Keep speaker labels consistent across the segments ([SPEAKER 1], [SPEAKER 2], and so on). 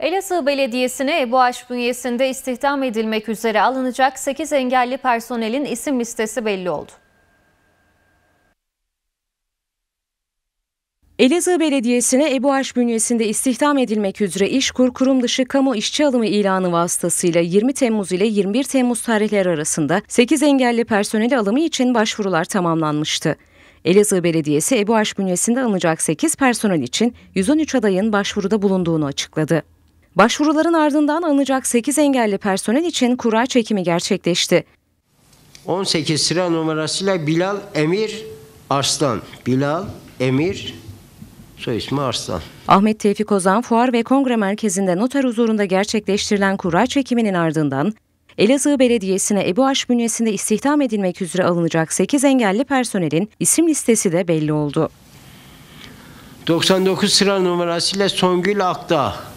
[SPEAKER 1] Elazığ Belediyesi'ne Ebu Aş bünyesinde istihdam edilmek üzere alınacak 8 engelli personelin isim listesi belli oldu. Elazığ Belediyesi'ne EBUAŞ bünyesinde istihdam edilmek üzere İşkur kurum dışı kamu işçi alımı ilanı vasıtasıyla 20 Temmuz ile 21 Temmuz tarihleri arasında 8 engelli personeli alımı için başvurular tamamlanmıştı. Elazığ Belediyesi EBUAŞ bünyesinde alınacak 8 personel için 113 adayın başvuruda bulunduğunu açıkladı. Başvuruların ardından alınacak 8 engelli personel için kura çekimi gerçekleşti.
[SPEAKER 2] 18 sıra numarasıyla Bilal Emir Arslan. Bilal Emir Soy ismi Arslan.
[SPEAKER 1] Ahmet Tevfik Ozan Fuar ve Kongre Merkezi'nde noter huzurunda gerçekleştirilen kura çekiminin ardından Elazığ Belediyesi'ne Ebu Aş bünyesinde istihdam edilmek üzere alınacak 8 engelli personelin isim listesi de belli
[SPEAKER 2] oldu. 99 sıra numarasıyla Songül Akdağ.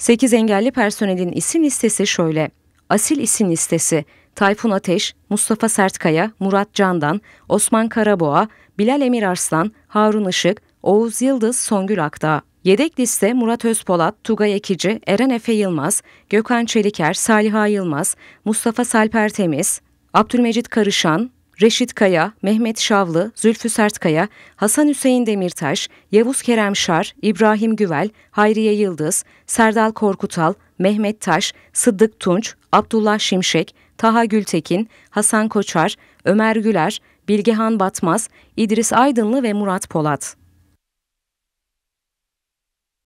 [SPEAKER 1] 8 engelli personelin isim listesi şöyle. Asil isim listesi Tayfun Ateş, Mustafa Sertkaya, Murat Candan, Osman Karaboğa, Bilal Emir Arslan, Harun Işık, Oğuz Yıldız, Songül Akdağ. Yedek liste Murat Özpolat, Tugay Ekici, Eren Efe Yılmaz, Gökhan Çeliker, Saliha Yılmaz, Mustafa Salper Temiz, Abdülmecit Karışan, Reşit Kaya, Mehmet Şavlı, Zülfü Sertkaya, Hasan Hüseyin Demirtaş, Yavuz Kerem Şar, İbrahim Güvel, Hayriye Yıldız, Serdal Korkutal, Mehmet Taş, Sıddık Tunç, Abdullah Şimşek, Taha Gültekin, Hasan Koçar, Ömer Güler, Bilgehan Batmaz, İdris Aydınlı ve Murat Polat.